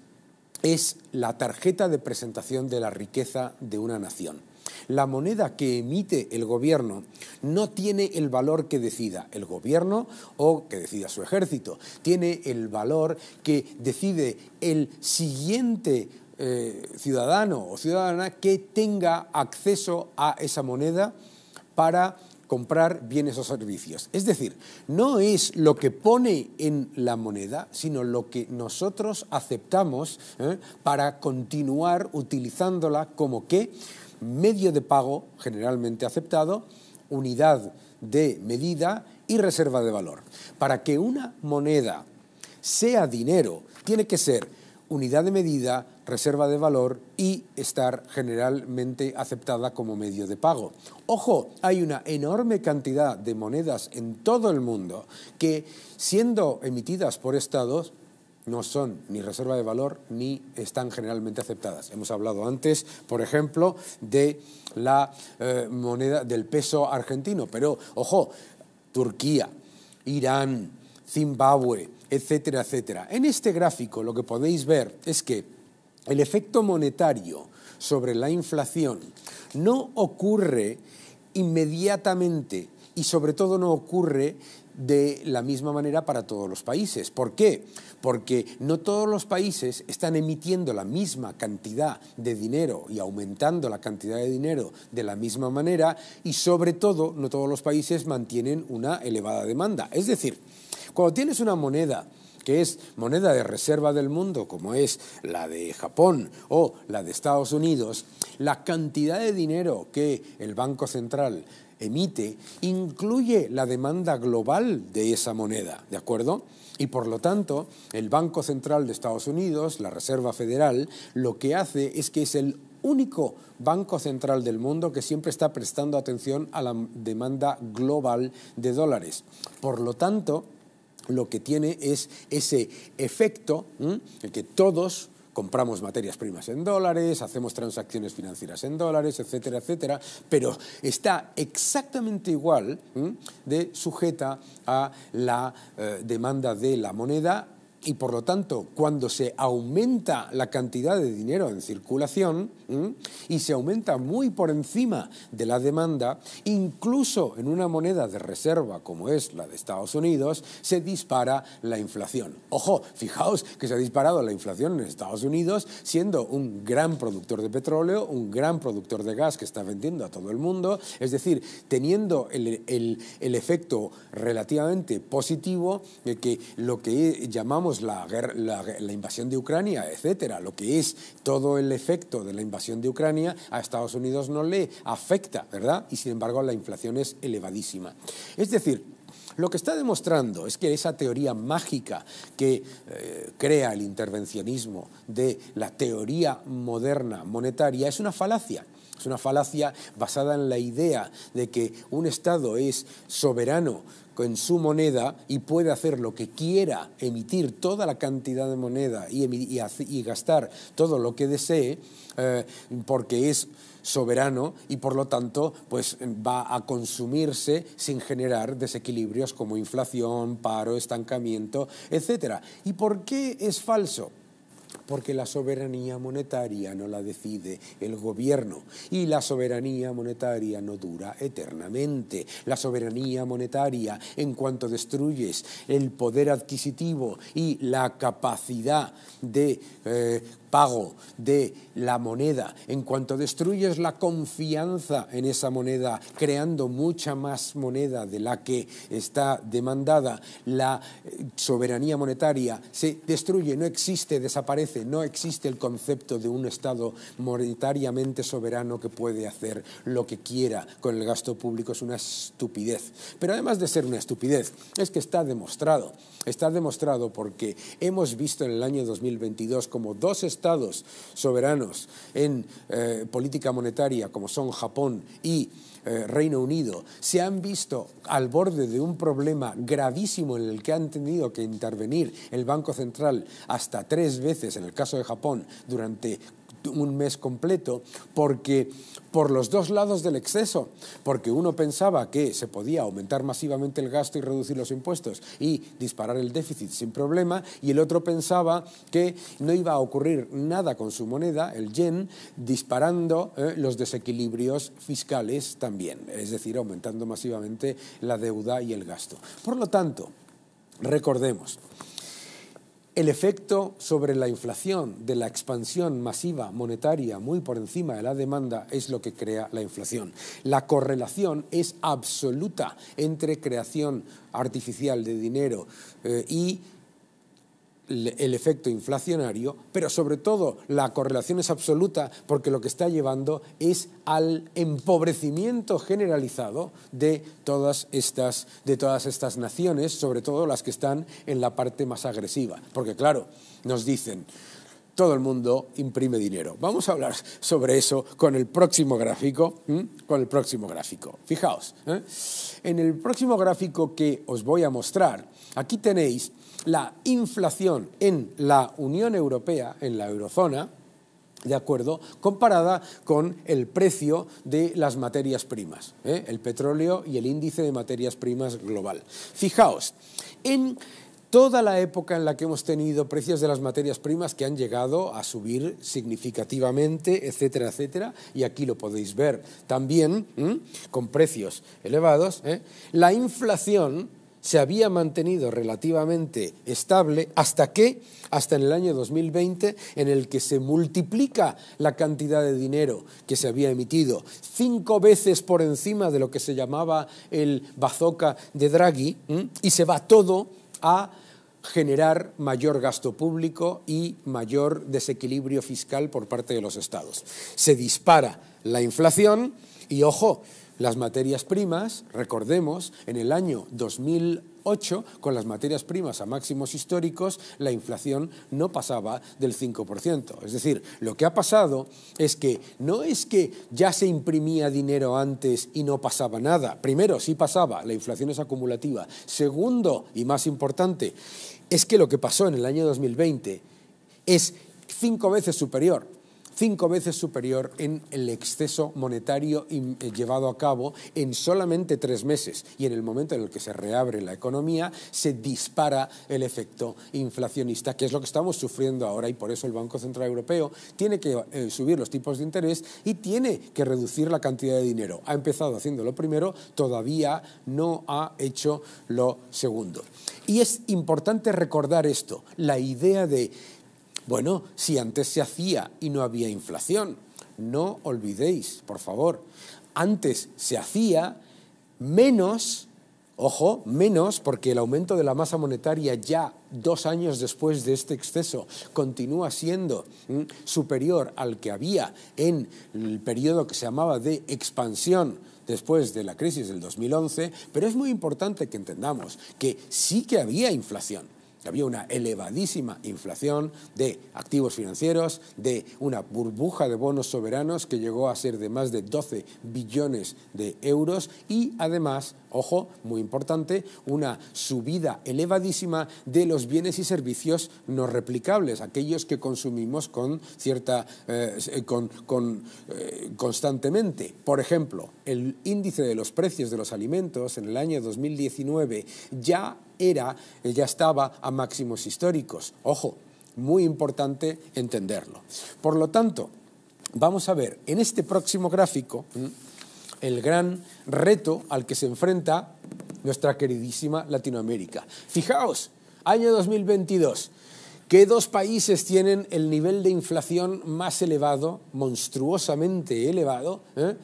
es la tarjeta de presentación de la riqueza de una nación. La moneda que emite el gobierno no tiene el valor que decida el gobierno o que decida su ejército, tiene el valor que decide el siguiente eh, ciudadano o ciudadana que tenga acceso a esa moneda para comprar bienes o servicios. Es decir, no es lo que pone en la moneda, sino lo que nosotros aceptamos ¿eh? para continuar utilizándola como que medio de pago generalmente aceptado, unidad de medida y reserva de valor. Para que una moneda sea dinero, tiene que ser unidad de medida, reserva de valor y estar generalmente aceptada como medio de pago. Ojo, hay una enorme cantidad de monedas en todo el mundo que, siendo emitidas por estados, no son ni reserva de valor ni están generalmente aceptadas. Hemos hablado antes, por ejemplo, de la eh, moneda del peso argentino, pero ojo, Turquía, Irán, Zimbabue, etcétera, etcétera. En este gráfico lo que podéis ver es que el efecto monetario sobre la inflación no ocurre inmediatamente y sobre todo no ocurre de la misma manera para todos los países. ¿Por qué? Porque no todos los países están emitiendo la misma cantidad de dinero y aumentando la cantidad de dinero de la misma manera y sobre todo no todos los países mantienen una elevada demanda. Es decir, cuando tienes una moneda que es moneda de reserva del mundo, como es la de Japón o la de Estados Unidos, la cantidad de dinero que el Banco Central emite incluye la demanda global de esa moneda, ¿de acuerdo? Y por lo tanto, el Banco Central de Estados Unidos, la Reserva Federal, lo que hace es que es el único banco central del mundo que siempre está prestando atención a la demanda global de dólares. Por lo tanto, lo que tiene es ese efecto que todos compramos materias primas en dólares, hacemos transacciones financieras en dólares, etcétera, etcétera, pero está exactamente igual de sujeta a la eh, demanda de la moneda y por lo tanto, cuando se aumenta la cantidad de dinero en circulación y se aumenta muy por encima de la demanda, incluso en una moneda de reserva como es la de Estados Unidos, se dispara la inflación. Ojo, fijaos que se ha disparado la inflación en Estados Unidos, siendo un gran productor de petróleo, un gran productor de gas que está vendiendo a todo el mundo, es decir, teniendo el efecto relativamente positivo de eh, que lo que llamamos la, invasión de Ucrania, etcétera, lo que es todo el efecto de la invasión de Ucrania a Estados Unidos no le afecta, ¿verdad? Y sin embargo la inflación es elevadísima. Es decir, lo que está demostrando es que esa teoría mágica que eh, crea el intervencionismo de la teoría moderna monetaria es una falacia. Es una falacia basada en la idea de que un Estado es soberano con su moneda y puede hacer lo que quiera, emitir toda la cantidad de moneda y, gastar todo lo que desee, eh, porque es soberano y por lo tanto pues va a consumirse sin generar desequilibrios como inflación, paro, estancamiento, etc. ¿Y por qué es falso? porque la soberanía monetaria no la decide el gobierno y la soberanía monetaria no dura eternamente. La soberanía monetaria, en cuanto destruyes el poder adquisitivo y la capacidad de eh, de la moneda, en cuanto destruyes la confianza en esa moneda, creando mucha más moneda de la que está demandada, la eh, soberanía monetaria se destruye, no existe, desaparece, no existe el concepto de un Estado monetariamente soberano que puede hacer lo que quiera con el gasto público, es una estupidez. Pero además de ser una estupidez, es que está demostrado, está demostrado porque hemos visto en el año 2022 como dos estados estados soberanos en eh, política monetaria, como son Japón y eh, Reino Unido, se han visto al borde de un problema gravísimo en el que han tenido que intervenir el Banco Central hasta tres veces, en el caso de Japón, durante un mes completo, porque por los dos lados del exceso, porque uno pensaba que se podía aumentar masivamente el gasto y reducir los impuestos y disparar el déficit sin problema, y el otro pensaba que no iba a ocurrir nada con su moneda, el yen, disparando eh, los desequilibrios fiscales también, es decir, aumentando masivamente la deuda y el gasto. Por lo tanto, recordemos, el efecto sobre la inflación de la expansión masiva monetaria muy por encima de la demanda es lo que crea la inflación. La correlación es absoluta entre creación artificial de dinero eh, y el efecto inflacionario, pero sobre todo la correlación es absoluta porque lo que está llevando es al empobrecimiento generalizado de todas estas, de todas estas naciones, sobre todo las que están en la parte más agresiva. Porque claro, nos dicen, todo el mundo imprime dinero. Vamos a hablar sobre eso con el próximo gráfico. Con el próximo gráfico. Fijaos, ¿eh? en el próximo gráfico que os voy a mostrar, aquí tenéis la inflación en la Unión Europea, en la eurozona, ¿De acuerdo? Comparada con el precio de las materias primas, ¿eh? el petróleo y el índice de materias primas global. Fijaos, en toda la época en la que hemos tenido precios de las materias primas que han llegado a subir significativamente, etcétera, etcétera, y aquí lo podéis ver también con precios elevados, ¿eh? la inflación se había mantenido relativamente estable hasta que, hasta en el año 2020, en el que se multiplica la cantidad de dinero que se había emitido cinco veces por encima de lo que se llamaba el bazooka de Draghi y se va todo a generar mayor gasto público y mayor desequilibrio fiscal por parte de los estados. Se dispara la inflación y, ojo, las materias primas, recordemos, en el año 2000 con las materias primas a máximos históricos, la inflación no pasaba del 5%. Es decir, lo que ha pasado es que no es que ya se imprimía dinero antes y no pasaba nada. Primero, sí pasaba, la inflación es acumulativa. Segundo, y más importante, es que lo que pasó en el año 2020 es cinco veces superior cinco veces superior en el exceso monetario eh, llevado a cabo en solamente tres meses y en el momento en el que se reabre la economía se dispara el efecto inflacionista, que es lo que estamos sufriendo ahora y por eso el Banco Central Europeo tiene que eh, subir los tipos de interés y tiene que reducir la cantidad de dinero. Ha empezado haciendo lo primero, todavía no ha hecho lo segundo. Y es importante recordar esto, la idea de bueno, si antes se hacía y no había inflación, no olvidéis, por favor, antes se hacía menos, ojo, menos, porque el aumento de la masa monetaria ya dos años después de este exceso continúa siendo superior al que había en el periodo que se llamaba de expansión después de la crisis del 2011, pero es muy importante que entendamos que sí que había inflación había una elevadísima inflación de activos financieros, de una burbuja de bonos soberanos que llegó a ser de más de 12 billones de euros y además, ojo, muy importante, una subida elevadísima de los bienes y servicios no replicables, aquellos que consumimos con cierta eh, con, eh, constantemente. Por ejemplo, el índice de los precios de los alimentos en el año 2019 ya era, ya estaba a máximos históricos. Ojo, muy importante entenderlo. Por lo tanto, vamos a ver en este próximo gráfico el gran reto al que se enfrenta nuestra queridísima Latinoamérica. Fijaos, año 2022, ¿qué dos países tienen el nivel de inflación más elevado, monstruosamente elevado? ¿eh?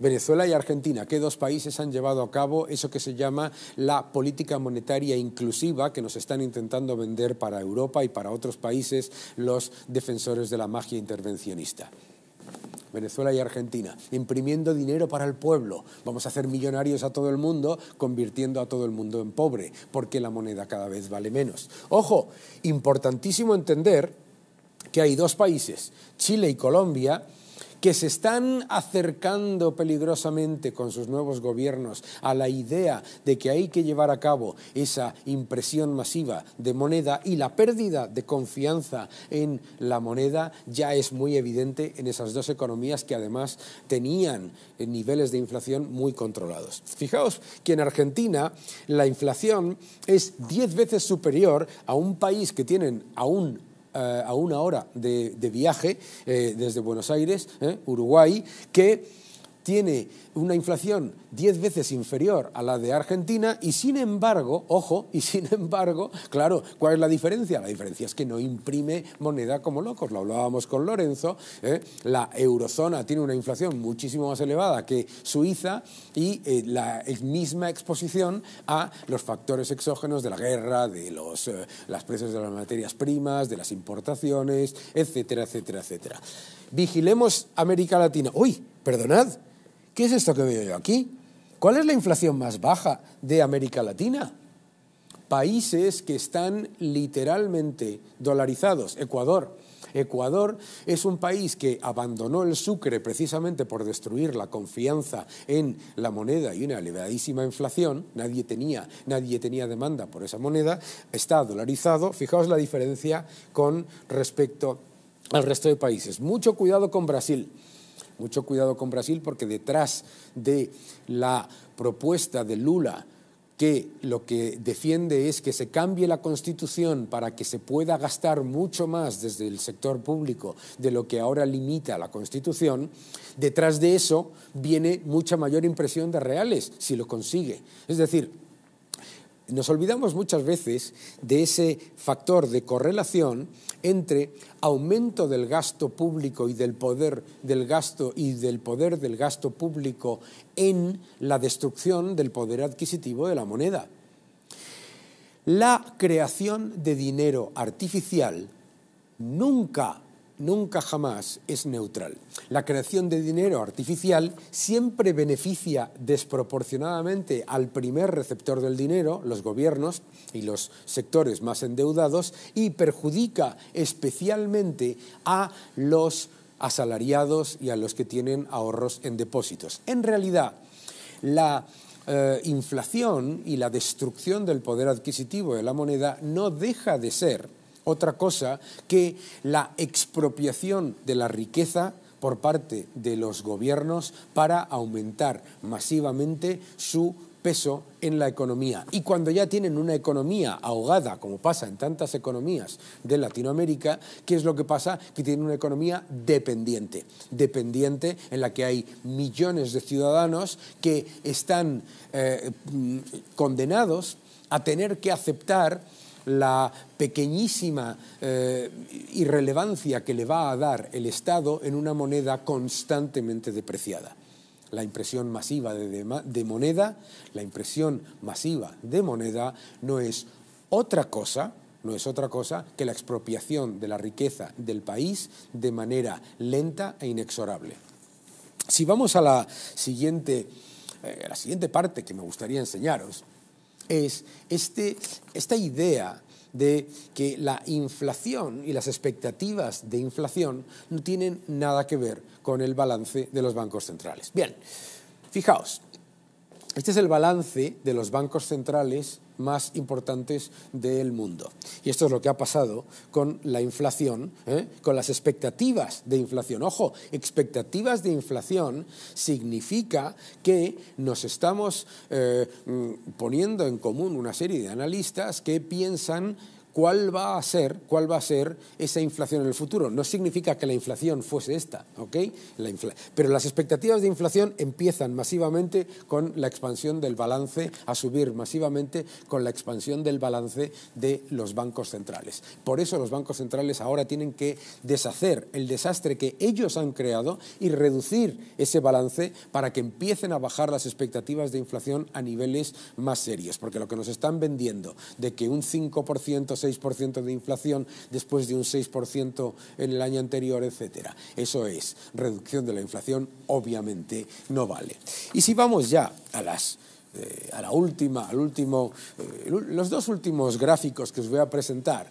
Venezuela y Argentina, ¿qué dos países han llevado a cabo eso que se llama la política monetaria inclusiva que nos están intentando vender para Europa y para otros países los defensores de la magia intervencionista. Venezuela y Argentina, imprimiendo dinero para el pueblo. Vamos a hacer millonarios a todo el mundo, convirtiendo a todo el mundo en pobre, porque la moneda cada vez vale menos. Ojo, importantísimo entender que hay dos países, Chile y Colombia, que se están acercando peligrosamente con sus nuevos gobiernos a la idea de que hay que llevar a cabo esa impresión masiva de moneda y la pérdida de confianza en la moneda ya es muy evidente en esas dos economías que además tenían niveles de inflación muy controlados. Fijaos que en Argentina la inflación es 10 veces superior a un país que tienen aún eh, a una hora de, de viaje eh, desde Buenos Aires, eh, Uruguay, que tiene una inflación diez veces inferior a la de Argentina y sin embargo, ojo, y [LAUGHS] sin embargo, claro, ¿cuál es la diferencia? La diferencia es que no imprime moneda como locos, lo hablábamos con Lorenzo, ¿eh? la eurozona tiene una inflación muchísimo más elevada que Suiza y eh, la misma exposición a los factores exógenos de la guerra, de los, eh, las precios de las materias primas, de las importaciones, etcétera, etcétera, etcétera vigilemos América Latina. Uy, perdonad, ¿qué es esto que veo yo aquí? ¿Cuál es la inflación más baja de América Latina? Países que están literalmente dolarizados. Ecuador. Ecuador es un país que abandonó el sucre precisamente por destruir la confianza en la moneda y una elevadísima inflación. Nadie tenía, nadie tenía demanda por esa moneda. Está dolarizado. Fijaos la diferencia con respecto a al resto de países. Mucho cuidado con Brasil. Mucho cuidado con Brasil porque detrás de la propuesta de Lula que lo que defiende es que se cambie la constitución para que se pueda gastar mucho más desde el sector público de lo que ahora limita la constitución, detrás de eso viene mucha mayor impresión de reales si lo consigue. Es decir, nos olvidamos muchas veces de ese factor de correlación entre aumento del gasto público y del poder del gasto y del poder del gasto público en la destrucción del poder adquisitivo de la moneda. La creación de dinero artificial nunca nunca jamás es neutral. La creación de dinero artificial siempre beneficia desproporcionadamente al primer receptor del dinero, los gobiernos y los sectores más endeudados, y perjudica especialmente a los asalariados y a los que tienen ahorros en depósitos. En realidad, la eh, inflación y la destrucción del poder adquisitivo de la moneda no deja de ser otra cosa que la expropiación de la riqueza por parte de los gobiernos para aumentar masivamente su peso en la economía. Y cuando ya tienen una economía ahogada, como pasa en tantas economías de Latinoamérica, ¿qué es lo que pasa? Que tienen una economía dependiente, dependiente en la que hay millones de ciudadanos que están eh, mm, condenados a tener que aceptar la pequeñísima eh, irrelevancia que le va a dar el Estado en una moneda constantemente depreciada. La impresión masiva de, moneda, la impresión masiva de moneda no es otra cosa, no es otra cosa que la expropiación de la riqueza del país de manera lenta e inexorable. Si vamos a la siguiente, eh, la siguiente parte que me gustaría enseñaros, es este, esta idea de que la inflación y las expectativas de inflación no tienen nada que ver con el balance de los bancos centrales. Bien, fijaos, este es el balance de los bancos centrales más importantes del mundo. Y esto es lo que ha pasado con la inflación, ¿eh? con las expectativas de inflación. Ojo, expectativas de inflación significa que nos estamos eh, mm, poniendo en común una serie de analistas que piensan cuál va a ser, cuál va a ser esa inflación en el futuro. No significa que la inflación fuese esta, ¿ok? Pero las expectativas de inflación empiezan masivamente con la expansión del balance, a subir masivamente con la expansión del balance de los bancos centrales. Por eso los bancos centrales ahora tienen que deshacer el desastre que ellos han creado y reducir ese balance para que empiecen a bajar las expectativas de inflación a niveles más serios. Porque lo que nos están vendiendo de que un 5% 6% de inflación después de un 6% en el año anterior, etc. Eso es, reducción de la inflación obviamente no vale. Y si vamos ya a las eh, a la última, al último, eh, los dos últimos gráficos que os voy a presentar.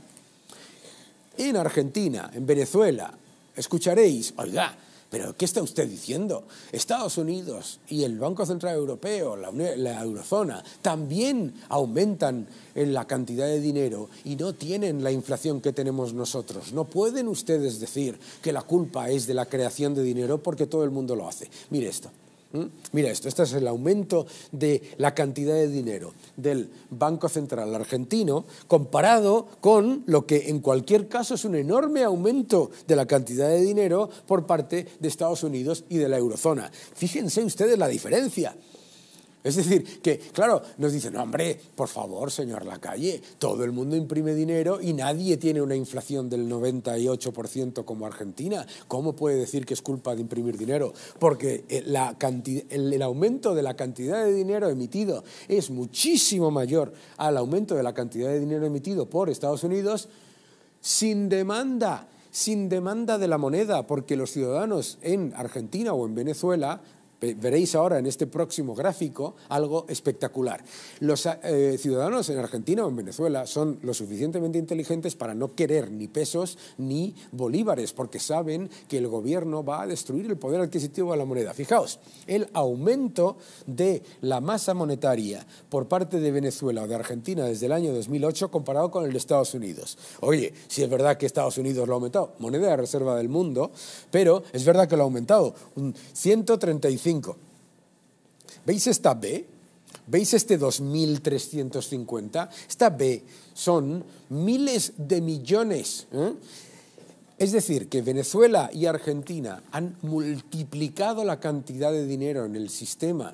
En Argentina, en Venezuela, escucharéis, oiga, ¿Pero qué está usted diciendo? Estados Unidos y el Banco Central Europeo, la, eurozona, también aumentan en la cantidad de dinero y no tienen la inflación que tenemos nosotros. No pueden ustedes decir que la culpa es de la creación de dinero porque todo el mundo lo hace. Mire esto. ¿Mm? Mira esto, este es el aumento de la cantidad de dinero del Banco Central argentino comparado con lo que en cualquier caso es un enorme aumento de la cantidad de dinero por parte de Estados Unidos y de la eurozona. Fíjense ustedes la diferencia. Es decir, que, claro, nos dicen, no, hombre, por favor, señor Lacalle, todo el mundo imprime dinero y nadie tiene una inflación del 98% como Argentina. ¿Cómo puede decir que es culpa de imprimir dinero? Porque eh, el aumento de la cantidad de dinero emitido es muchísimo mayor al aumento de la cantidad de dinero emitido por Estados Unidos sin demanda sin demanda de la moneda, porque los ciudadanos en Argentina o en Venezuela Veréis ahora en este próximo gráfico algo espectacular. Los eh, ciudadanos en Argentina o en Venezuela son lo suficientemente inteligentes para no querer ni pesos ni bolívares, porque saben que el gobierno va a destruir el poder adquisitivo de la moneda. Fijaos, el aumento de la masa monetaria por parte de Venezuela o de Argentina desde el año 2008 comparado con el de Estados Unidos. Oye, si es verdad que Estados Unidos lo ha aumentado, moneda de reserva del mundo, pero es verdad que lo ha aumentado un 135 ¿Veis esta B? ¿Veis este 2350? Esta B son miles de millones. ¿eh? Es decir, que Venezuela y Argentina han multiplicado la cantidad de dinero en el sistema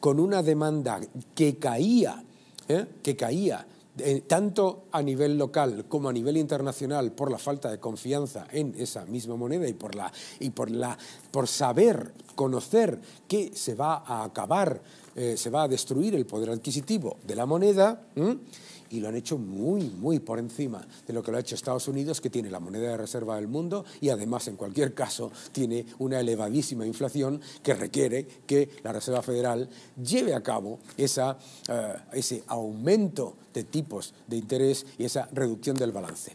con una demanda que caía, ¿eh? que caía eh, tanto a nivel local como a nivel internacional por la falta de confianza en esa misma moneda y por la y por la por saber conocer que se va a acabar eh, se va a destruir el poder adquisitivo de la moneda y lo han hecho muy, muy por encima de lo que lo ha hecho Estados Unidos, que tiene la moneda de reserva del mundo y además, en cualquier caso, tiene una elevadísima inflación que requiere que la Reserva Federal lleve a cabo esa, eh, ese aumento de tipos de interés y esa reducción del balance.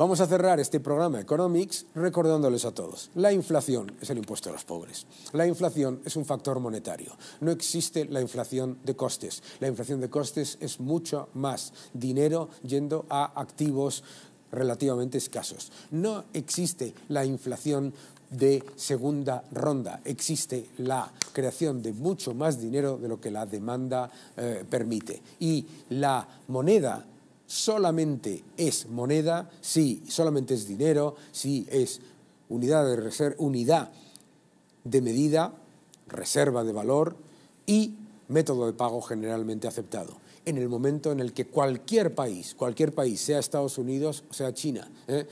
Vamos a cerrar este programa Economics recordándoles a todos, la inflación es el impuesto a los pobres. La inflación es un factor monetario. No existe la inflación de costes. La inflación de costes es mucho más dinero yendo a activos relativamente escasos. No existe la inflación de segunda ronda. Existe la creación de mucho más dinero de lo que la demanda eh, permite. Y la moneda solamente es moneda, sí, solamente es dinero, sí, es unidad de, reserva, unidad de medida, reserva de valor y método de pago generalmente aceptado. En el momento en el que cualquier país, cualquier país, sea Estados Unidos o sea China, ¿eh?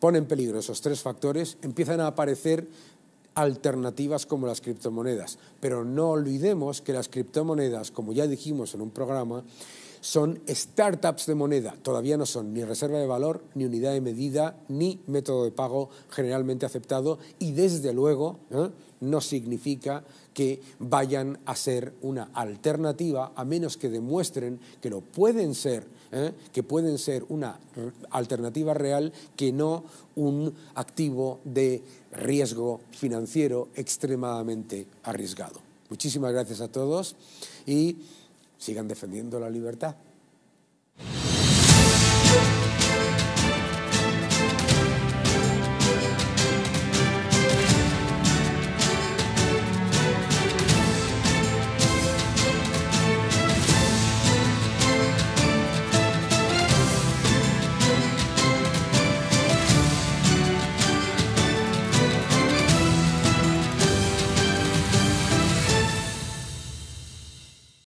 pone en peligro esos tres factores, empiezan a aparecer alternativas como las criptomonedas. Pero no olvidemos que las criptomonedas, como ya dijimos en un programa, son startups de moneda. Todavía no son ni reserva de valor, ni unidad de medida, ni método de pago generalmente aceptado y desde luego ¿eh? no significa que vayan a ser una alternativa a menos que demuestren que lo pueden ser, ¿eh? que pueden ser una alternativa real que no un activo de riesgo financiero extremadamente arriesgado. Muchísimas gracias a todos y sigan defendiendo la libertad.